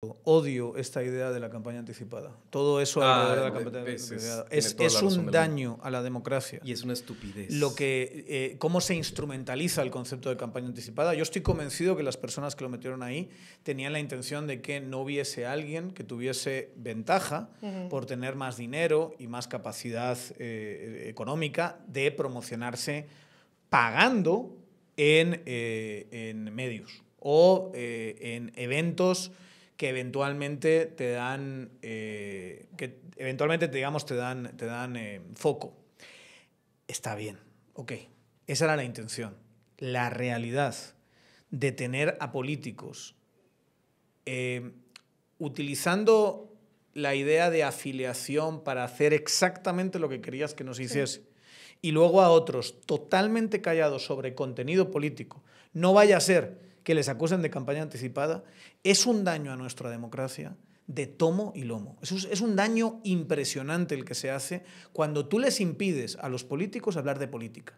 odio esta idea de la campaña anticipada. Todo eso ah, Es, un daño a la democracia. Y es una estupidez. Lo que, eh, cómo se instrumentaliza el concepto de campaña anticipada. Yo estoy convencido que las personas que lo metieron ahí tenían la intención de que no hubiese alguien que tuviese ventaja por tener más dinero y más capacidad eh, eh, económica de promocionarse pagando en medios o en eventos que eventualmente te dan, eh, que eventualmente, digamos, te dan, te dan eh, foco. Está bien, ok. Esa era la intención. La realidad de tener a políticos eh, utilizando la idea de afiliación para hacer exactamente lo que querías que nos hiciese. Y luego a otros totalmente callados sobre contenido político. No vaya a ser que les acusan de campaña anticipada, es un daño a nuestra democracia de tomo y lomo. Es, es un daño impresionante el que se hace cuando tú les impides a los políticos hablar de política.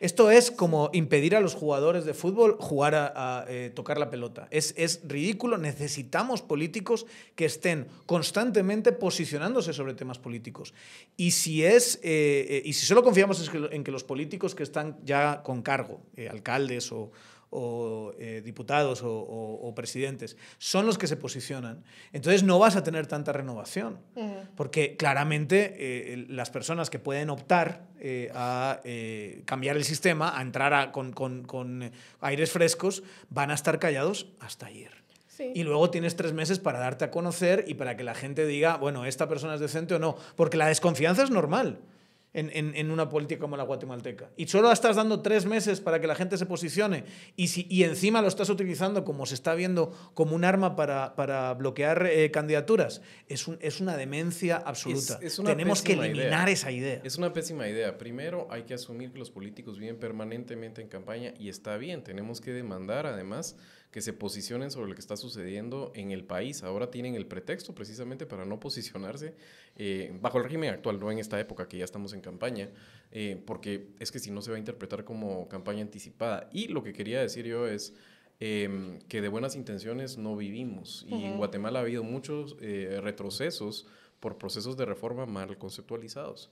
Esto es como impedir a los jugadores de fútbol jugar a, eh, tocar la pelota. Es, es, ridículo. Necesitamos políticos que estén constantemente posicionándose sobre temas políticos. Y si, es, eh, eh, y si solo confiamos en que, los políticos que están ya con cargo, alcaldes o, o eh, diputados o, presidentes, son los que se posicionan, entonces no vas a tener tanta renovación, mm. porque claramente eh, las personas que pueden optar eh, a cambiar el sistema, a entrar con, aires frescos, van a estar callados hasta ayer. Y luego tienes tres meses para darte a conocer y para que la gente diga, bueno, esta persona es decente o no. Porque la desconfianza es normal en, una política como la guatemalteca. Y solo estás dando tres meses para que la gente se posicione y, encima lo estás utilizando como se está viendo como un arma para, para bloquear eh, candidaturas. Es, es una demencia absoluta. Tenemos que eliminar esa idea. Es una pésima idea. Primero hay que asumir que los políticos viven permanentemente en campaña y está bien. Tenemos que demandar además que se posicionen sobre lo que está sucediendo en el país. Ahora tienen el pretexto precisamente para no posicionarse eh, bajo el régimen actual, no en esta época que ya estamos en campaña, eh, porque es que si no se va a interpretar como campaña anticipada. Y lo que quería decir yo es... Em, que de buenas intenciones no vivimos. Y en Guatemala ha habido muchos eh, retrocesos por procesos de reforma mal conceptualizados.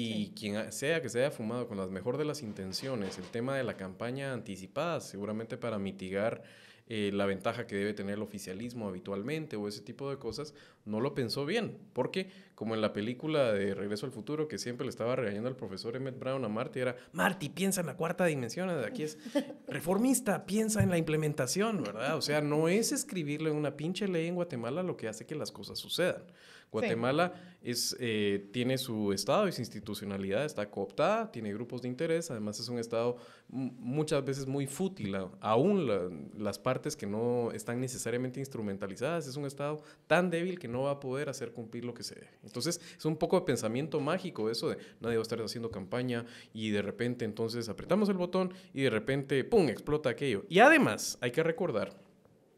Y quien sea que se haya fumado con las mejor de las intenciones el tema de la campaña anticipada, seguramente para mitigar eh, la ventaja que debe tener el oficialismo habitualmente o ese tipo de cosas, no lo pensó bien. Porque, como en la película de Regreso al Futuro, que siempre le estaba regañando al profesor Emmett Brown a Marty, era, Marty, piensa en la cuarta dimensión, aquí es reformista, piensa en la implementación, ¿verdad? O sea, no es escribirle una pinche ley en Guatemala lo que hace que las cosas sucedan. Guatemala es, eh, tiene su Estado y su institucionalidad, está cooptada, tiene grupos de interés, además es un Estado muchas veces muy fútil, aún las partes que no están necesariamente instrumentalizadas, es un Estado tan débil que no va a poder hacer cumplir lo que se debe. Entonces es un poco de pensamiento mágico eso de nadie va a estar haciendo campaña y de repente entonces apretamos el botón y de repente, ¡pum!, explota aquello. Y además hay que recordar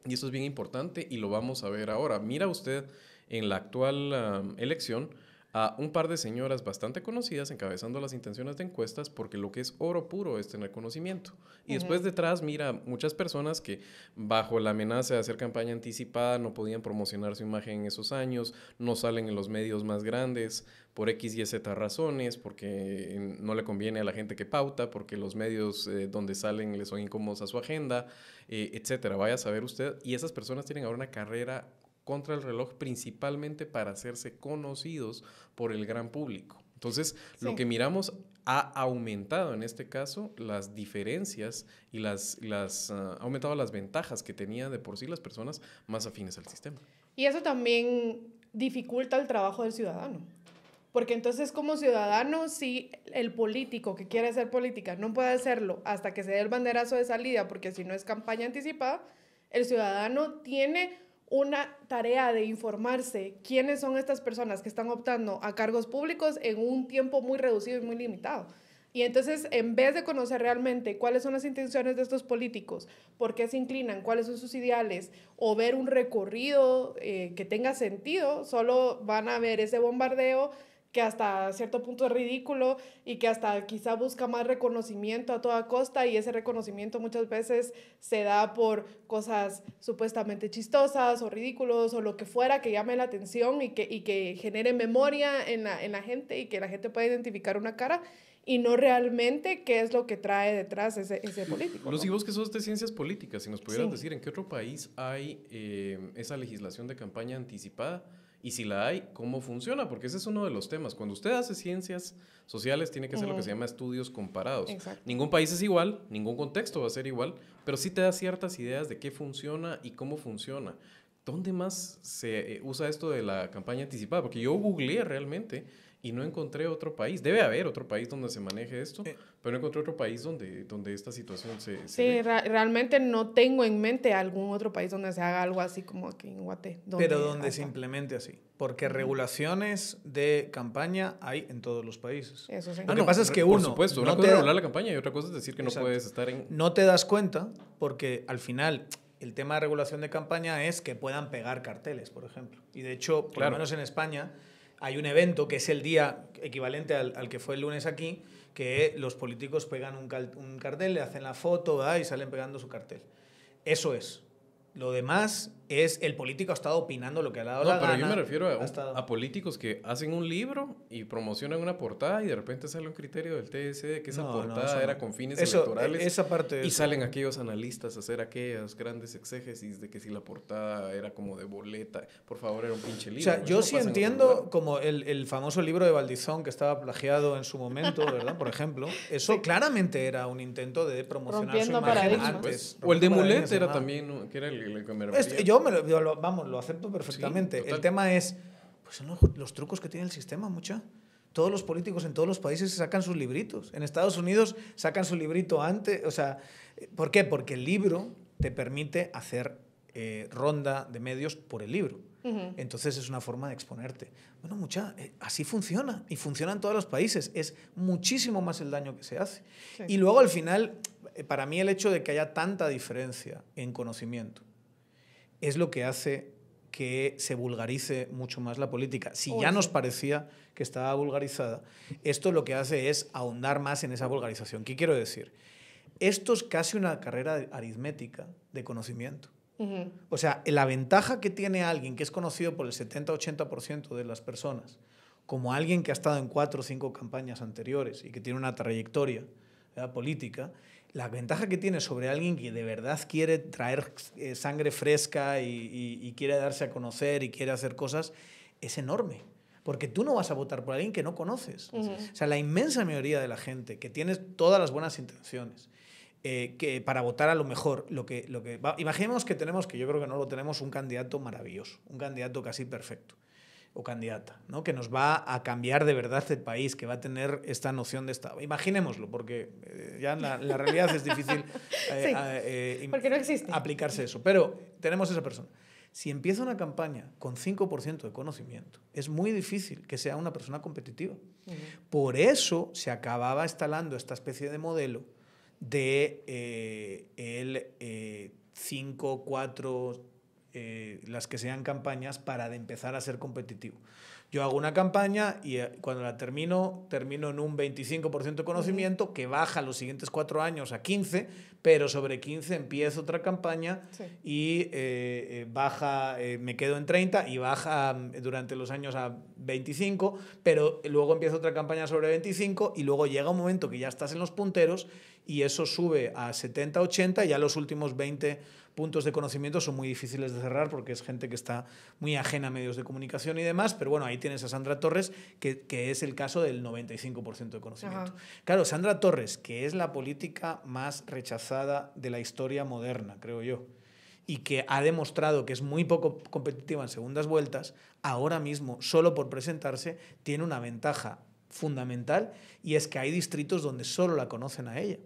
y eso es bien importante y lo vamos a ver ahora. Mira usted en la actual elección a un par de señoras bastante conocidas encabezando las intenciones de encuestas porque lo que es oro puro es tener conocimiento. Y después detrás mira muchas personas que bajo la amenaza de hacer campaña anticipada no podían promocionar su imagen en esos años, no salen en los medios más grandes por X y Z razones, porque eh, no le conviene a la gente que pauta, porque los medios eh, donde salen les son incómodos a su agenda, eh, etcétera. Vaya a saber usted. Y esas personas tienen ahora una carrera contra el reloj principalmente para hacerse conocidos por el gran público. Entonces, lo que miramos ha aumentado en este caso las diferencias y las, las ah, ha aumentado las ventajas que tenían de por sí las personas más afines al sistema. Y eso también dificulta el trabajo del ciudadano. Porque entonces como ciudadano, si el político que quiere hacer política no puede hacerlo hasta que se dé el banderazo de salida, porque si no es campaña anticipada, el ciudadano tiene una tarea de informarse quiénes son estas personas que están optando a cargos públicos en un tiempo muy reducido y muy limitado. Y entonces, en vez de conocer realmente cuáles son las intenciones de estos políticos, por qué se inclinan, cuáles son sus ideales, o ver un recorrido eh, que tenga sentido, solo van a ver ese bombardeo que hasta cierto punto es ridículo y que hasta quizá busca más reconocimiento a toda costa y ese reconocimiento muchas veces se da por cosas supuestamente chistosas o ridículos o lo que fuera que llame la atención y que, y que genere memoria en la, en la gente y que la gente pueda identificar una cara y no realmente qué es lo que trae detrás ese, ese político. Bueno, ¿no? si vos que sos de ciencias políticas, si nos pudieras decir en qué otro país hay eh, esa legislación de campaña anticipada y si la hay, ¿cómo funciona? Porque ese es uno de los temas. Cuando usted hace ciencias sociales, tiene que hacer lo que se llama estudios comparados. Ningún país es igual, ningún contexto va a ser igual, pero sí te da ciertas ideas de qué funciona y cómo funciona. ¿Dónde más se eh, usa esto de la campaña anticipada? Porque yo googleé realmente y no encontré otro país. Debe haber otro país donde se maneje esto, eh, pero encontré otro país donde, donde esta situación se... se sí, realmente no tengo en mente algún otro país donde se haga algo así como aquí en Guate. Donde Pero donde simplemente se implemente así. Porque regulaciones de campaña hay en todos los países. Eso sí. Lo ah, que pasa es que uno... Por supuesto, no cosa es regular la campaña y otra cosa es decir que no puedes estar en... No te das cuenta porque al final el tema de regulación de campaña es que puedan pegar carteles, por ejemplo. Y de hecho, por lo menos en España hay un evento que es el día equivalente al, que fue el lunes aquí, que los políticos pegan un, cartel, le hacen la foto y salen pegando su cartel. Eso es. Lo demás es el político ha estado opinando lo que ha dado no, pero yo me refiero a, políticos que hacen un libro y promocionan una portada y de repente sale un criterio del TSE que esa portada era con fines electorales. Esa parte y salen aquellos analistas a hacer aquellas grandes exégesis de que si la portada era como de boleta, por favor, era un pinche libro. O sea, yo sí entiendo como el, famoso libro de Valdizón que estaba plagiado en su momento, ¿verdad? Por ejemplo, eso claramente era un intento de promocionar su imagen antes. o el de Mulet era también, el, yo lo, vamos, lo acepto perfectamente. el tema es, pues los, trucos que tiene el sistema, mucha. Todos los políticos en todos los países sacan sus libritos. En Estados Unidos sacan su librito antes. O sea, ¿por qué? Porque el libro te permite hacer eh, ronda de medios por el libro. Entonces es una forma de exponerte. Bueno, mucha, eh, así funciona y funciona en todos los países. Es muchísimo más el daño que se hace. Y luego al final, eh, para mí el hecho de que haya tanta diferencia en conocimiento es lo que hace que se vulgarice mucho más la política. Si ya nos parecía que estaba vulgarizada, esto lo que hace es ahondar más en esa vulgarización. ¿Qué quiero decir? Esto es casi una carrera aritmética de conocimiento. O sea, la ventaja que tiene alguien que es conocido por el 70-80% de las personas, como alguien que ha estado en cuatro o cinco campañas anteriores y que tiene una trayectoria política, la ventaja que tiene sobre alguien que de verdad quiere traer eh, sangre fresca y, quiere darse a conocer y quiere hacer cosas es enorme. Porque tú no vas a votar por alguien que no conoces. O sea, la inmensa mayoría de la gente que tiene todas las buenas intenciones, eh, que para votar a lo mejor, lo que, lo que imaginemos que tenemos, que yo creo que no lo tenemos, un candidato maravilloso, un candidato casi perfecto o candidata, ¿no? que nos va a cambiar de verdad el país, que va a tener esta noción de Estado. Imaginémoslo, porque eh, ya la, la, realidad es difícil eh, eh, aplicarse eso. Pero tenemos esa persona. Si empieza una campaña con 5% de conocimiento, es muy difícil que sea una persona competitiva. Por eso se acababa instalando esta especie de modelo de el 5, 4, eh, las que sean campañas para de empezar a ser competitivo. Yo hago una campaña y eh, cuando la termino, termino en un 25% de conocimiento que baja los siguientes cuatro años a 15, pero sobre 15 empiezo otra campaña y eh, baja, me quedo en 30 y baja mm, durante los años a 25, pero luego empiezo otra campaña sobre 25 y luego llega un momento que ya estás en los punteros y eso sube a 70, 80 y ya los últimos 20 puntos de conocimiento son muy difíciles de cerrar porque es gente que está muy ajena a medios de comunicación y demás, pero bueno, ahí tienes a Sandra Torres, que, es el caso del 95% de conocimiento. Claro, Sandra Torres, que es la política más rechazada de la historia moderna, creo yo y que ha demostrado que es muy poco competitiva en segundas vueltas, ahora mismo, solo por presentarse, tiene una ventaja fundamental y es que hay distritos donde solo la conocen a ella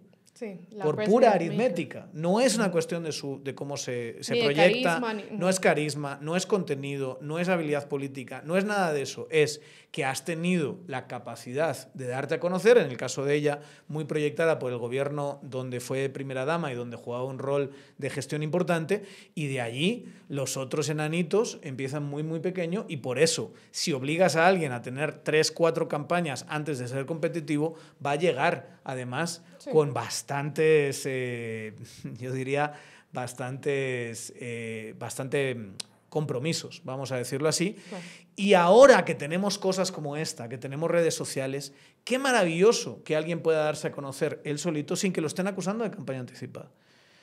por pura aritmética. No es una cuestión de, su, de cómo se, proyecta, no es carisma, no es contenido, no es habilidad política, no es nada de eso. Es que has tenido la capacidad de darte a conocer, en el caso de ella, muy proyectada por el gobierno donde fue primera dama y donde jugaba un rol de gestión importante, y de allí los otros enanitos empiezan muy, muy pequeño, y por eso, si obligas a alguien a tener tres, cuatro campañas antes de ser competitivo, va a llegar, además, con bastantes, eh, yo diría, bastantes, eh, bastante compromisos, vamos a decirlo así. Y ahora que tenemos cosas como esta, que tenemos redes sociales, qué maravilloso que alguien pueda darse a conocer él solito sin que lo estén acusando de campaña anticipada.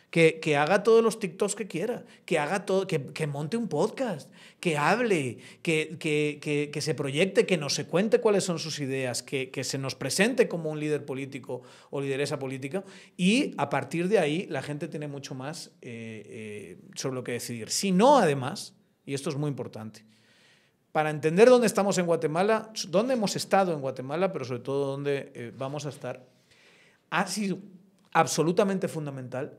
Que, haga todos los TikToks que quiera, que haga todo, que, monte un podcast, que hable, que, que, se proyecte, que nos se cuente cuáles son sus ideas, que, se nos presente como un líder político o lideresa política. Y a partir de ahí la gente tiene mucho más eh, eh, sobre lo que decidir. Si no, además, y esto es muy importante. Para entender dónde estamos en Guatemala, dónde hemos estado en Guatemala, pero sobre todo dónde eh, vamos a estar, ha sido absolutamente fundamental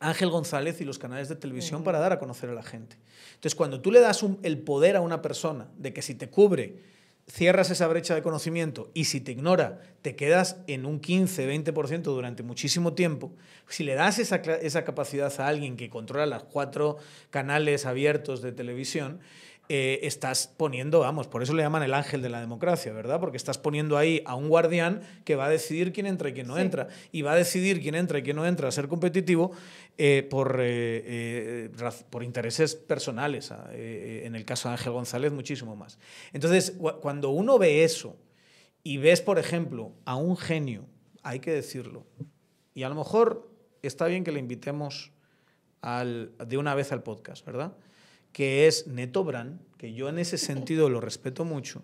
Ángel González y los canales de televisión para dar a conocer a la gente. Entonces, cuando tú le das el poder a una persona de que si te cubre cierras esa brecha de conocimiento y si te ignora, te quedas en un 15-20% durante muchísimo tiempo, si le das esa, esa, capacidad a alguien que controla los cuatro canales abiertos de televisión, eh, estás poniendo, vamos, por eso le llaman el ángel de la democracia, ¿verdad? Porque estás poniendo ahí a un guardián que va a decidir quién entra y quién no entra, y va a decidir quién entra y quién no entra a ser competitivo eh, eh, por, intereses personales, ah, en el caso de Ángel González muchísimo más. Entonces, cuando uno ve eso y ves, por ejemplo, a un genio, hay que decirlo, y a lo mejor está bien que le invitemos de una vez al podcast, ¿verdad? que es Neto Brand, que yo en ese sentido lo respeto mucho,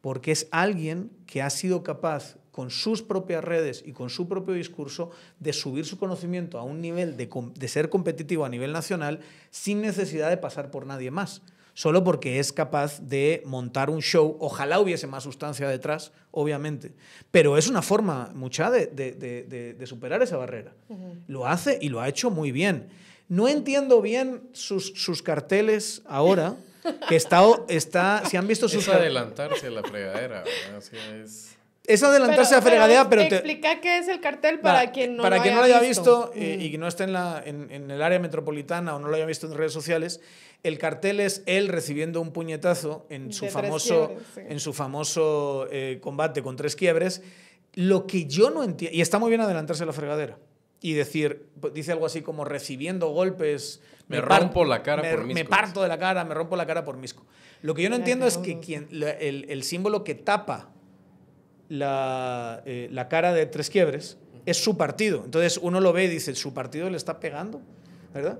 porque es alguien que ha sido capaz con sus propias redes y con su propio discurso de subir su conocimiento a un nivel de, ser competitivo a nivel nacional sin necesidad de pasar por nadie más, solo porque es capaz de montar un show, ojalá hubiese más sustancia detrás, obviamente, pero es una forma mucha de, superar esa barrera. Lo hace y lo ha hecho muy bien. No entiendo bien sus, carteles ahora, que está, está, si han visto sus... Es adelantarse a la fregadera, es... adelantarse a a fregadera, pero, Explica qué es el cartel para, quien no para quien no lo haya visto, mm. y, que no esté en, la, en, el área metropolitana o no lo haya visto en redes sociales. El cartel es él recibiendo un puñetazo en su famoso, en su famoso eh, combate con tres quiebres. Lo que yo no entiendo, y está muy bien adelantarse a la fregadera, y decir, dice algo así como recibiendo golpes. Me, rompo la cara por Misco. Me parto de la cara, me rompo la cara por Misco. Lo que yo no entiendo es que quien, el, símbolo que tapa eh, la, cara de Tres Quiebres es su partido. Entonces uno lo ve y dice, su partido le está pegando. ¿verdad?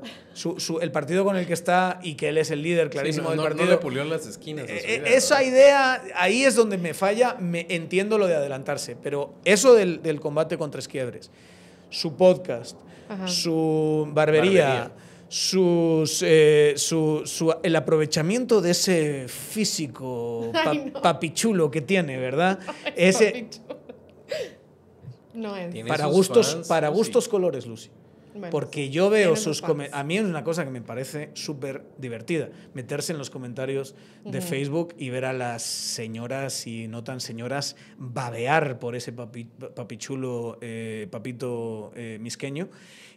el partido con el que está y que él es el líder clarísimo del partido. pulió las esquinas. Eh, eh, esa idea, ahí es donde me falla. Me entiendo lo de adelantarse, pero eso del, del combate con tres quiebres su podcast, su barbería, Sus, eh, su, el aprovechamiento de ese físico papichulo que tiene, ¿verdad? ese, no Para gustos, para gustos colores, Lucy porque yo veo sus A mí es una cosa que me parece súper divertida, meterse en los comentarios de Facebook y ver a las señoras y no tan señoras babear por ese papi, papichulo, eh, papito eh, misqueño.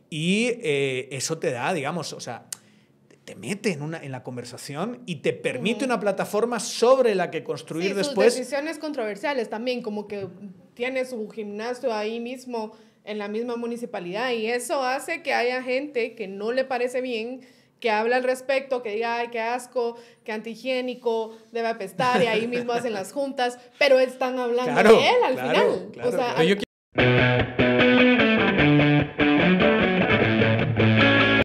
Y eh, eso te da, digamos, o sea, te mete en, una, en la conversación y te permite una plataforma sobre la que construir sí, después. Sus decisiones controversiales también, como que tiene su gimnasio ahí mismo en la misma municipalidad y eso hace que haya gente que no le parece bien que habla al respecto, que diga, ay, qué asco, que antihigiénico, debe apestar, y ahí mismo hacen las juntas, pero están hablando de él al final. o